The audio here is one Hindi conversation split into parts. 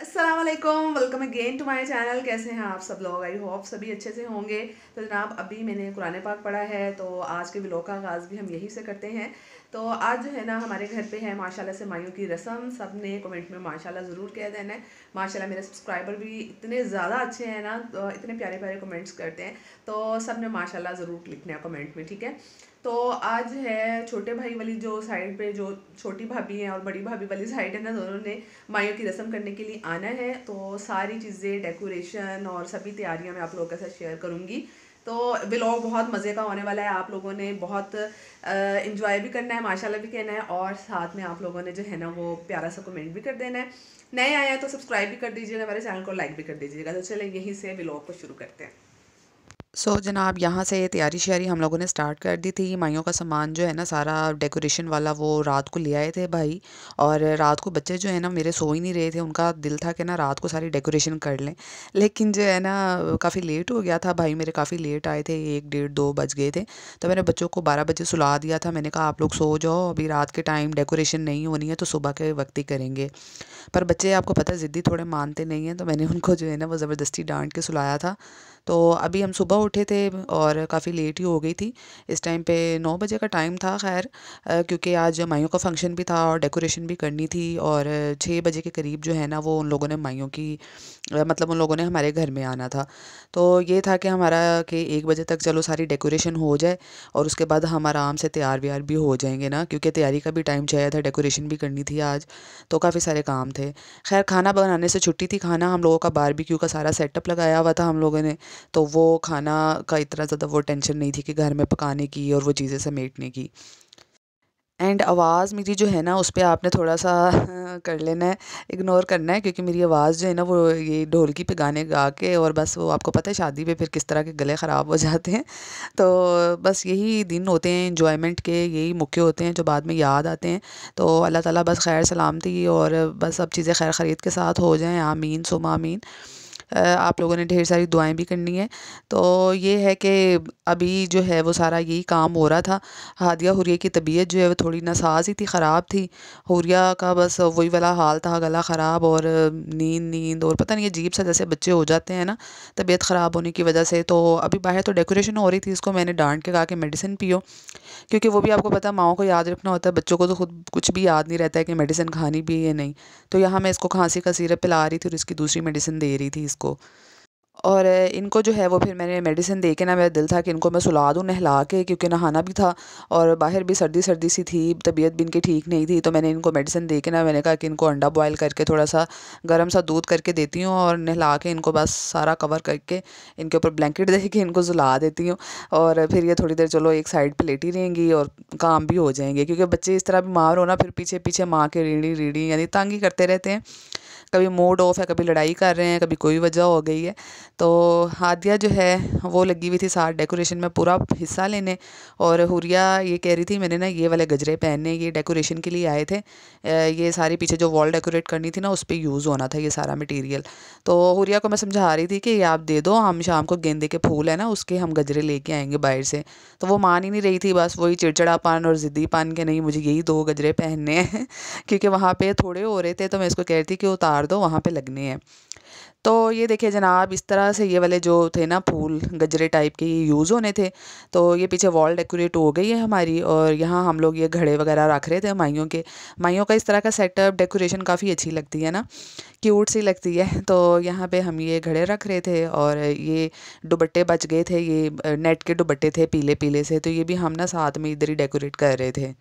Aslam welcome again to my channel कैसे हैं आप सब लोग आई होप सभी अच्छे से होंगे तो जनाब अभी मैंने कुरान पाक पढ़ा है तो आज के ब्लॉग का आगाज़ भी हम यहीं से करते हैं तो आज है ना हमारे घर पे है माशाल्लाह से माइयों की रस्म सब ने कमेंट में माशाल्लाह ज़रूर कह देना है माशाल्लाह मेरे सब्सक्राइबर भी इतने ज़्यादा अच्छे हैं ना तो इतने प्यारे प्यारे कमेंट्स करते हैं तो सब ने माशाल्लाह ज़रूर लिखना है कमेंट में ठीक है तो आज है छोटे भाई वाली जो साइड पे जो छोटी भाभी है और बड़ी भाभी वाली साइड है ना दोनों ने माइयों की रस्म करने के लिए आना है तो सारी चीज़ें डेकोरेशन और सभी तैयारियाँ मैं आप लोगों के साथ शेयर करूँगी तो ब्लॉग बहुत मज़े का होने वाला है आप लोगों ने बहुत इन्जॉय भी करना है माशाल्लाह भी कहना है और साथ में आप लोगों ने जो है ना वो प्यारा सा कमेंट भी कर देना है नए आए हैं तो सब्सक्राइब भी कर दीजिएगा हमारे चैनल को लाइक भी कर दीजिएगा तो चले यहीं से ब्लॉग को शुरू करते हैं सो so, जनाब यहाँ से तैयारी श्यारी हम लोगों ने स्टार्ट कर दी थी माइयों का सामान जो है ना सारा डेकोरेशन वाला वो रात को ले आए थे भाई और रात को बच्चे जो है ना मेरे सो ही नहीं रहे थे उनका दिल था कि ना रात को सारी डेकोरेशन कर लें लेकिन जो है ना काफ़ी लेट हो गया था भाई मेरे काफ़ी लेट आए थे एक डेढ़ दो बज गए थे तो मैंने बच्चों को बारह बजे सुला दिया था मैंने कहा आप लोग सो जाओ अभी रात के टाइम डेकोरेशन नहीं होनी है तो सुबह के वक्त ही करेंगे पर बच्चे आपको पता ज़िद्दी थोड़े मानते नहीं हैं तो मैंने उनको जो है ना वो ज़बरदस्ती डांट के सुलाया था तो अभी हम सुबह उठे थे और काफ़ी लेट ही हो गई थी इस टाइम पे नौ बजे का टाइम था खैर क्योंकि आज माइयों का फंक्शन भी था और डेकोरेशन भी करनी थी और छः बजे के करीब जो है ना वो उन लोगों ने माइयों की मतलब उन लोगों ने हमारे घर में आना था तो ये था कि हमारा कि एक बजे तक चलो सारी डेकोरेशन हो जाए और उसके बाद हम आराम से तैयार व्यार भी हो जाएंगे ना क्योंकि तैयारी का भी टाइम चाहिए था डेकोरेशन भी करनी थी आज तो काफ़ी सारे काम थे खैर खाना बनाने से छुट्टी थी खाना हम लोगों का बारबेक्यू का सारा सेटअप लगाया हुआ था हम लोगों ने तो वो खाना का इतना ज़्यादा वो टेंशन नहीं थी कि घर में पकाने की और वो चीज़ें समेटने की एंड आवाज़ मेरी जो है ना उस पर आपने थोड़ा सा कर लेना है इग्नोर करना है क्योंकि मेरी आवाज़ जो है ना वो ये ढोलकी पे गाने गा के और बस वो आपको पता है शादी पे फिर किस तरह के गले ख़राब हो जाते हैं तो बस यही दिन होते हैं इन्जॉयमेंट के यही मुख्य होते हैं जो बाद में याद आते हैं तो अल्लाह ताला बस खैर सलामती और बस सब चीज़ें खैर ख़रीद के साथ हो जाएँ आमीन सुम आमीन आप लोगों ने ढेर सारी दुआएं भी करनी है तो ये है कि अभी जो है वो सारा यही काम हो रहा था हादिया हुरिया की तबीयत जो है वो थोड़ी नासाज ही थी ख़राब थी हुरिया का बस वही वाला हाल था गला ख़राब और नींद नींद और पता नहीं अजीब सा जैसे बच्चे हो जाते हैं ना तबीयत ख़राब होने की वजह से तो अभी बाहर तो डेकोरेशन हो रही थी इसको मैंने डांट के कहा कि मेडिसिन पियो क्योंकि वो भी आपको पता माओ को याद रखना होता है बच्चों को तो खुद कुछ भी याद नहीं रहता है कि मेडिसिन खानी भी है नहीं तो यहाँ मैं इसको खांसी का सीरप पिला रही थी और इसकी दूसरी मेडिसिन दे रही थी इसको को और इनको जो है वो फिर मैंने मेडिसिन दे के ना मेरा दिल था कि इनको मैं सुला दूँ नहला के क्योंकि नहाना भी था और बाहर भी सर्दी सर्दी सी थी तबीयत भी इनकी ठीक नहीं थी तो मैंने इनको मेडिसिन दे के ना मैंने कहा कि इनको अंडा बॉयल करके थोड़ा सा गर्म सा दूध करके देती हूँ और नहला के इनको बस सारा कवर करके इनके ऊपर ब्लैंकेट दे के इनको सुला देती हूँ और फिर ये थोड़ी देर चलो एक साइड पर लेटी रहेंगी और काम भी हो जाएंगे क्योंकि बच्चे इस तरह बीमार होना फिर पीछे पीछे माँ के रीढ़ी रीढ़ी यानी तंग ही करते रहते हैं कभी मूड ऑफ है कभी लड़ाई कर रहे हैं कभी कोई वजह हो गई है तो हादिया जो है वो लगी हुई थी साथ डेकोरेशन में पूरा हिस्सा लेने और हुरिया ये कह रही थी मैंने ना ये वाले गजरे पहनने ये डेकोरेशन के लिए आए थे ये सारे पीछे जो वॉल डेकोरेट करनी थी ना उस पर यूज़ होना था ये सारा मटीरियल तो हुरिया को मैं समझा रही थी कि ये आप दे दो हम शाम को गेंदे के फूल है ना उसके हम गजरे लेके आएंगे बाहर से तो वो मान ही नहीं रही थी बस वही चिड़चिड़ापन और जिद्दी पान के नहीं मुझे यही दो गजरे पहनने हैं क्योंकि वहाँ पे थोड़े हो रहे थे तो मैं इसको कह रही थी कि उतार मार दो वहाँ पे लगने हैं तो ये देखिए जनाब इस तरह से ये वाले जो थे ना फूल गजरे टाइप के ये यूज़ होने थे तो ये पीछे वॉल डेकोरेट हो गई है हमारी और यहाँ हम लोग ये घड़े वगैरह रख रहे थे माइयों के माइयों का इस तरह का सेटअप डेकोरेशन काफ़ी अच्छी लगती है ना क्यूट सी लगती है तो यहाँ पे हम ये घड़े रख रहे थे और ये दुबट्टे बच गए थे ये नेट के दुबट्टे थे पीले पीले से तो ये भी हम ना साथ में इधर ही डेकोरेट कर रहे थे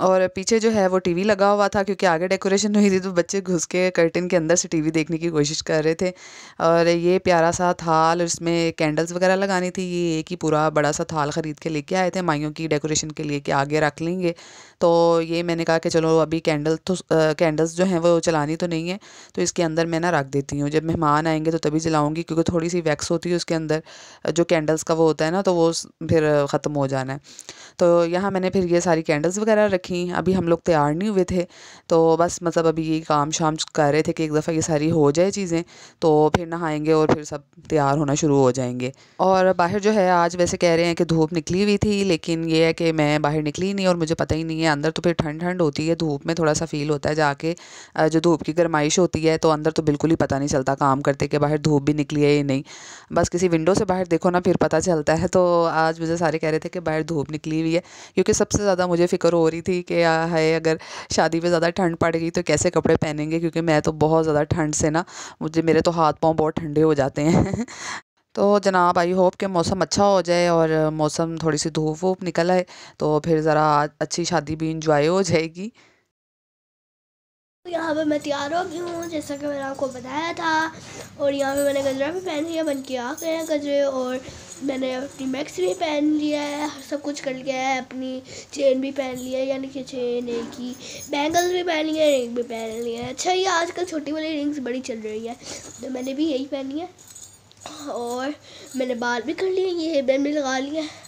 और पीछे जो है वो टीवी लगा हुआ था क्योंकि आगे डेकोरेशन हुई थी तो बच्चे घुस के कर्टन के अंदर से टीवी देखने की कोशिश कर रहे थे और ये प्यारा सा थाल इसमें कैंडल्स वगैरह लगानी थी ये एक ही पूरा बड़ा सा थाल ख़रीद के लेके आए थे माइयों की डेकोरेशन के लिए कि आगे रख लेंगे तो ये मैंने कहा कि चलो अभी कैंडल तो कैंडल्स जो हैं वो चलानी तो नहीं है तो इसके अंदर मैं ना रख देती हूँ जब मेहमान आएंगे तो तभी जलाऊँगी क्योंकि थोड़ी सी वैक्स होती है उसके अंदर जो कैंडल्स का वो होता है ना तो वो फिर ख़त्म हो जाना है तो यहाँ मैंने फिर ये सारी कैंडल्स वगैरह रखी अभी हम लोग तैयार नहीं हुए थे तो बस मतलब अभी ये काम शाम कर रहे थे कि एक दफ़ा ये सारी हो जाए चीज़ें तो फिर नहाएंगे और फिर सब तैयार होना शुरू हो जाएंगे और बाहर जो है आज वैसे कह रहे हैं कि धूप निकली हुई थी लेकिन ये है कि मैं बाहर निकली नहीं और मुझे पता ही नहीं है अंदर तो फिर ठंड ठंड होती है धूप में थोड़ा सा फील होता है जाके जो धूप की गर्माइश होती है तो अंदर तो बिल्कुल ही पता नहीं चलता काम करते कि बाहर धूप भी निकली है या नहीं बस किसी विंडो से बाहर देखो ना फिर पता चलता है तो आज मुझे सारे कह रहे थे कि बाहर धूप निकली हुई है क्योंकि सबसे ज़्यादा मुझे फिक्र हो रही थी थी कि है अगर शादी में ज़्यादा ठंड पड़ गई तो कैसे कपड़े पहनेंगे क्योंकि मैं तो बहुत ज़्यादा ठंड से ना मुझे मेरे तो हाथ पाँव बहुत ठंडे हो जाते हैं तो जनाब आई होप कि मौसम अच्छा हो जाए और मौसम थोड़ी सी धूप वूप निकल आए तो फिर ज़रा अच्छी शादी भी इंजॉय हो जाएगी तो यहाँ पे मैं तैयार हो गई हूँ जैसा कि मैंने आपको बताया था और यहाँ पे मैंने गजरा भी पहन लिया बन के आ गए हैं गजरे और मैंने अपनी मैक्स भी पहन लिया है सब कुछ कर लिया है अपनी चेन भी पहन लिया है यानी कि चेन एक की बैंगल्स भी पहन लिए रिंग भी पहन लिए हैं अच्छा ये आजकल छोटी वाली रिंग्स बड़ी चल रही है तो मैंने भी यही पहनी है और मैंने बाल भी कर लिए ये बैंड भी लगा लिया है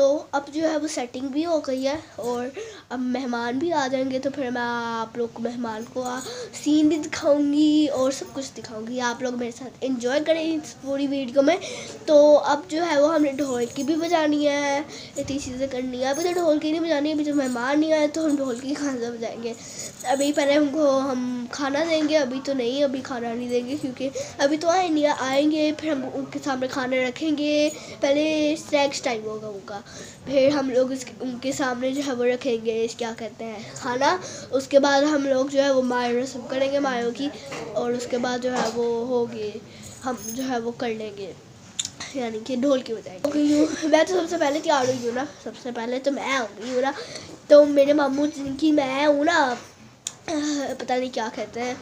तो अब जो है वो सेटिंग भी हो गई है और अब मेहमान भी आ जाएंगे तो फिर मैं आप लोग को मेहमान को आ, सीन भी दिखाऊंगी और सब कुछ दिखाऊंगी आप लोग मेरे साथ एंजॉय करें इस पूरी वीडियो में तो अब जो है वो हमने ढोल की भी बजानी है इतनी चीज़ें करनी है अभी तो ढोल की नहीं बजानी अभी जब तो मेहमान नहीं आए तो हम ढोल की कहाँ से बजाएंगे अभी पहले हमको हम खाना देंगे अभी तो नहीं अभी खाना नहीं देंगे क्योंकि अभी तो आए नहीं आएंगे फिर हम उनके सामने खाना रखेंगे पहले स्नैक्स टाइम होगा उनका फिर हम लोग उसके उनके सामने जो है वो रखेंगे क्या कहते हैं खाना उसके बाद हम लोग जो है वो मायो रसम करेंगे मायो की और उसके बाद जो है वो होगी हम जो है वो कर लेंगे यानी कि ढोल की बजाय ओके यूँ मैं तो सबसे पहले तैयार हुई हूँ ना सबसे पहले तो मैं आऊँगी हूँ ना तो मेरे मामू जिनकी मैं हूँ ना पता नहीं क्या कहते हैं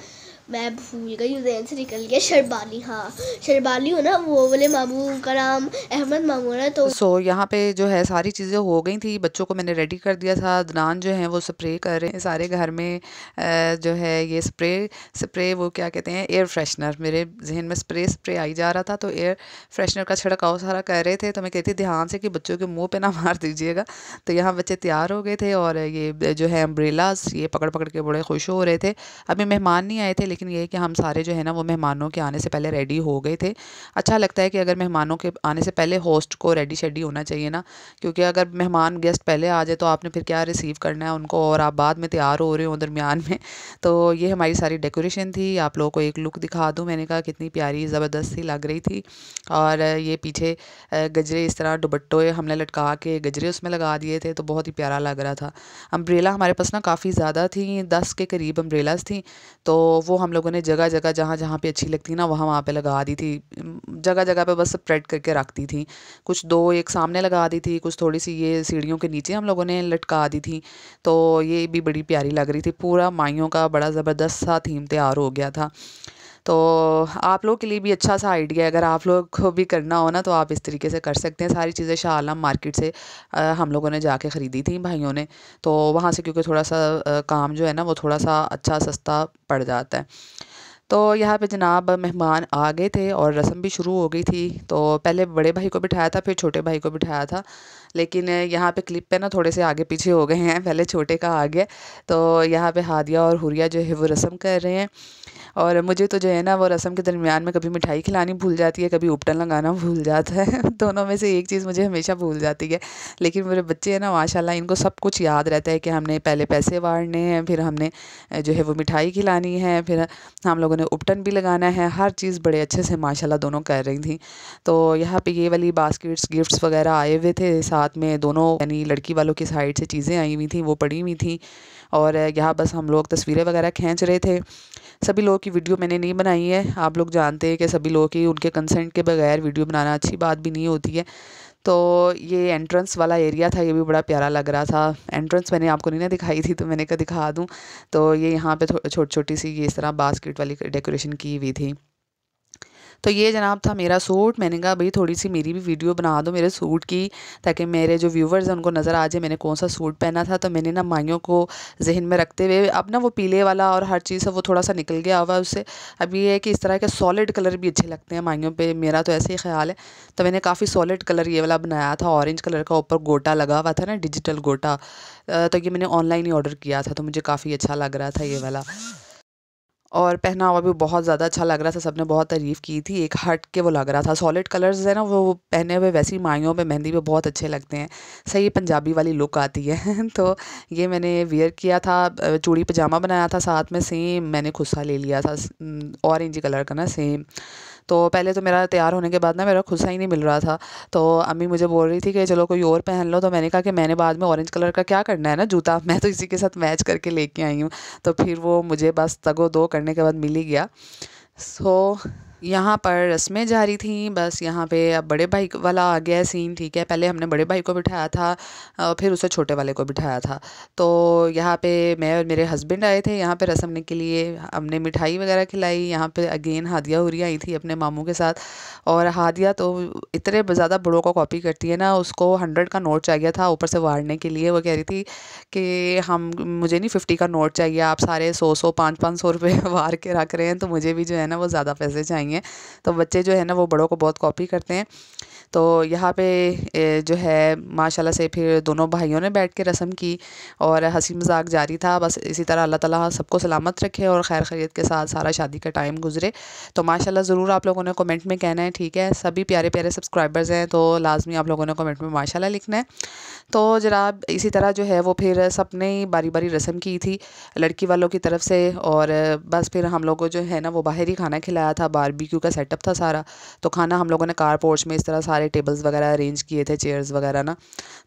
मैं भूल गई उदयन से निकल गया शरबाली हाँ शरबाली हो ना वो बोले मामू का नाम अहमद मामू ना तो सो so, यहाँ पे जो है सारी चीज़ें हो गई थी बच्चों को मैंने रेडी कर दिया था दनान जो है वो स्प्रे कर रहे हैं सारे घर में जो है ये स्प्रे स्प्रे वो क्या कहते हैं एयर फ्रेशनर मेरे जहन में स्प्रे स्प्रे आई जा रहा था तो एयर फ्रेशनर का छिड़काव सारा कर रहे थे तो मैं कहती ध्यान से कि बच्चों के मुँह पर ना मार दीजिएगा तो यहाँ बच्चे तैयार हो गए थे और ये जो है अम्ब्रेलास ये पकड़ पकड़ के बड़े खुश हो रहे थे अभी मेहमान नहीं आए थे लेकिन ये कि हम सारे जो है ना वो मेहमानों के आने से पहले रेडी हो गए थे अच्छा लगता है कि अगर मेहमानों के आने से पहले होस्ट को रेडी शेडी होना चाहिए ना क्योंकि अगर मेहमान गेस्ट पहले आ जाए तो आपने फिर क्या रिसीव करना है उनको और आप बाद में तैयार हो रहे हो दरमियान में तो ये हमारी सारी डेकोरेशन थी आप लोगों को एक लुक दिखा दूँ मैंने कहा कितनी प्यारी ज़बरदस्त सी लग रही थी और ये पीछे गजरे इस तरह दुबट्टोए हमने लटका के गजरे उसमें लगा दिए थे तो बहुत ही प्यारा लग रहा था अम्ब्रेला हमारे पास ना काफ़ी ज़्यादा थी दस के करीब अम्ब्रेलाज थी तो वो हम हम लोगों ने जगह जगह जहाँ जहाँ पे अच्छी लगती ना वहाँ वहाँ पे लगा दी थी जगह जगह पे बस स्प्रेड करके रखती थी कुछ दो एक सामने लगा दी थी कुछ थोड़ी सी ये सीढ़ियों के नीचे हम लोगों ने लटका दी थी तो ये भी बड़ी प्यारी लग रही थी पूरा माइयों का बड़ा ज़बरदस्त सा थीम तैयार हो गया था तो आप लोगों के लिए भी अच्छा सा आइडिया है अगर आप लोग को भी करना हो ना तो आप इस तरीके से कर सकते हैं सारी चीज़ें शाह आलम मार्केट से आ, हम लोगों ने जाके ख़रीदी थी भाइयों ने तो वहाँ से क्योंकि थोड़ा सा आ, काम जो है ना वो थोड़ा सा अच्छा सस्ता पड़ जाता है तो यहाँ पे जनाब मेहमान आ गए थे और रस्म भी शुरू हो गई थी तो पहले बड़े भाई को बिठाया था फिर छोटे भाई को बिठाया था लेकिन यहाँ पे क्लिप पे ना थोड़े से आगे पीछे हो गए हैं पहले छोटे का आ गया तो यहाँ पे हादिया और हुरिया जो है वो रस्म कर रहे हैं और मुझे तो जो है ना वो रस्म के दरमियान में कभी मिठाई खिलानी भूल जाती है कभी उपटन लगाना भूल जाता है दोनों में से एक चीज़ मुझे हमेशा भूल जाती है लेकिन मेरे बच्चे हैं ना माशाला इनको सब कुछ याद रहता है कि हमने पहले पैसे वाड़ने हैं फिर हमने जो है वो मिठाई खिलानी है फिर हम लोगों ने उपटन भी लगाना है हर चीज़ बड़े अच्छे से माशाल्लाह दोनों कर रही थी तो यहाँ पे ये वाली बास्केट्स गिफ्ट्स वगैरह आए हुए थे साथ में दोनों यानी लड़की वालों की साइड से चीज़ें आई हुई थी वो पड़ी हुई थी और यहाँ बस हम लोग तस्वीरें वगैरह खींच रहे थे सभी लोगों की वीडियो मैंने नहीं बनाई है आप लोग जानते हैं कि सभी लोगों की उनके कंसेंट के बगैर वीडियो बनाना अच्छी बात भी नहीं होती है तो ये एंट्रेंस वाला एरिया था ये भी बड़ा प्यारा लग रहा था एंट्रेंस मैंने आपको नहीं ना दिखाई थी तो मैंने कहा दिखा दूँ तो ये यहाँ पे छोटी छोटी सी ये इस तरह बास्केट वाली डेकोरेशन की हुई थी तो ये जनाब था मेरा सूट मैंने कहा भाई थोड़ी सी मेरी भी वीडियो बना दो मेरे सूट की ताकि मेरे जो व्यूवर्स हैं उनको नज़र आ जाए मैंने कौन सा सूट पहना था तो मैंने ना माइयों को जहन में रखते हुए अब ना वो पीले वाला और हर चीज़ वो थोड़ा सा निकल गया हुआ उससे अब ये है कि इस तरह के सॉलिड कलर भी अच्छे लगते हैं माइयों पर मेरा तो ऐसे ही ख्याल है तो मैंने काफ़ी सॉलिड कलर ये वाला बनाया था ऑरेंज कलर का ऊपर गोटा लगा हुआ था ना डिजिटल गोटा तो ये मैंने ऑनलाइन ही ऑर्डर किया था तो मुझे काफ़ी अच्छा लग रहा था ये वाला और पहना हुआ भी बहुत ज़्यादा अच्छा लग रहा था सबने बहुत तारीफ़ की थी एक हट के वो लग रहा था सॉलिड कलर्स है ना वो पहने हुए वैसे ही माइयों पर मेहंदी पे बहुत अच्छे लगते हैं सही पंजाबी वाली लुक आती है तो ये मैंने वेयर किया था चूड़ी पजामा बनाया था साथ में सेम मैंने खुस्सा ले लिया था ऑरेंज कलर का ना सेम तो पहले तो मेरा तैयार होने के बाद ना मेरा खुदा ही नहीं मिल रहा था तो अम्मी मुझे बोल रही थी कि चलो कोई और पहन लो तो मैंने कहा कि मैंने बाद में ऑरेंज कलर का क्या करना है ना जूता मैं तो इसी के साथ मैच करके लेके आई हूँ तो फिर वो मुझे बस तगो दो करने के बाद मिल ही गया सो so, यहाँ पर रस्में जारी थी बस यहाँ पे अब बड़े भाई वाला आ गया सीन ठीक है पहले हमने बड़े भाई को बिठाया था और फिर उसे छोटे वाले को बिठाया था तो यहाँ पे मैं और मेरे हस्बैंड आए थे यहाँ पे रस्म के लिए हमने मिठाई वगैरह खिलाई यहाँ पे अगेन हादिया हुई आई थी अपने मामू के साथ और हादिया तो इतने ज़्यादा बड़ों को कॉपी करती है ना उसको हंड्रेड का नोट चाहिए था ऊपर से वारने के लिए वो कह रही थी कि हम मुझे नहीं फिफ्टी का नोट चाहिए आप सारे सौ सौ पाँच पाँच सौ रुपये वार के रख रहे हैं तो मुझे भी जो है ना वो ज़्यादा पैसे चाहिए जाएंगे तो बच्चे जो है ना वो बड़ों को बहुत कॉपी करते हैं तो यहाँ पे जो है माशाल्लाह से फिर दोनों भाइयों ने बैठ के रस्म की और हंसी मजाक जारी था बस इसी तरह अल्लाह ताला सबको सलामत रखे और खैर खैरियत के साथ सारा शादी का टाइम गुजरे तो माशाल्लाह ज़रूर आप लोगों ने कमेंट में कहना है ठीक है सभी प्यारे प्यारे सब्सक्राइबर्स हैं तो लाजमी आप लोगों ने कमेंट में माशाल्लाह लिखना है तो जनाब इसी तरह जो है वो फिर सब ने बारी बारी रस्म की थी लड़की वालों की तरफ से और बस फिर हम लोगों को जो है ना वो बाहर ही खाना खिलाया था बारबेक्यू का सेटअप था सारा तो खाना हम लोगों ने कार पोर्च में इस तरह सारे सारे टेबल्स वगैरह अरेंज किए थे चेयर्स वगैरह ना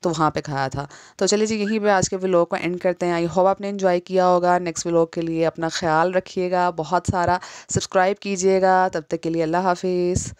तो वहाँ पे खाया था तो चलिए जी यहीं पे आज के व्लॉग को एंड करते हैं आई होप आपने इन्जॉय किया होगा नेक्स्ट व्लॉग के लिए अपना ख्याल रखिएगा बहुत सारा सब्सक्राइब कीजिएगा तब तक के लिए अल्लाह हाफिज़